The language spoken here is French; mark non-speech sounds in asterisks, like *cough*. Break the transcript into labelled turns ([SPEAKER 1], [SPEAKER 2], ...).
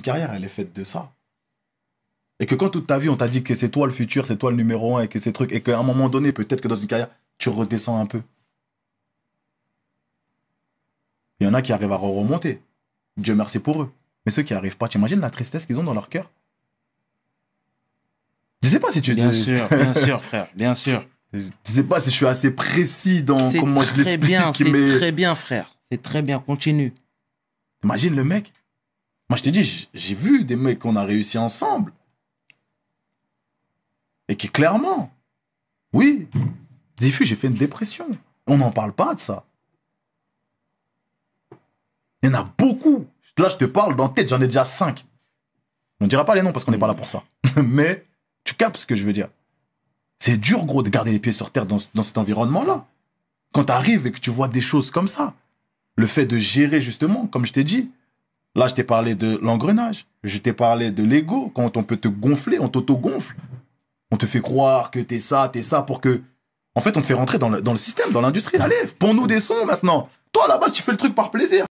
[SPEAKER 1] carrière, elle est faite de ça. Et que quand toute ta vie, on t'a dit que c'est toi le futur, c'est toi le numéro un, et que ces trucs, et qu'à un moment donné, peut-être que dans une carrière, tu redescends un peu. Il y en a qui arrivent à remonter. Dieu merci pour eux. Mais ceux qui arrivent pas, tu imagines la tristesse qu'ils ont dans leur cœur
[SPEAKER 2] Je sais pas si tu Bien sûr, bien *laughs* sûr, frère, bien sûr. Je sais pas si je suis assez précis dans comment je l'explique. bien, c'est très bien, frère. C'est très bien, continue. Imagine le mec, moi, je te dis,
[SPEAKER 1] j'ai vu des mecs qu'on a réussi ensemble. Et qui, clairement, oui, Diffus, j'ai fait une dépression. On n'en parle pas de ça. Il y en a beaucoup. Là, je te parle dans tête, j'en ai déjà cinq. On ne dira pas les noms parce qu'on n'est pas là pour ça. *laughs* Mais tu capes ce que je veux dire. C'est dur, gros, de garder les pieds sur terre dans, dans cet environnement-là. Quand tu arrives et que tu vois des choses comme ça, le fait de gérer, justement, comme je t'ai dit, Là, je t'ai parlé de l'engrenage. Je t'ai parlé de l'ego. Quand on peut te gonfler, on t'auto-gonfle. On te fait croire que t'es ça, t'es ça pour que. En fait, on te fait rentrer dans le, système, dans l'industrie. Allez, pour nous des sons maintenant. Toi, à la base, tu fais le truc par plaisir.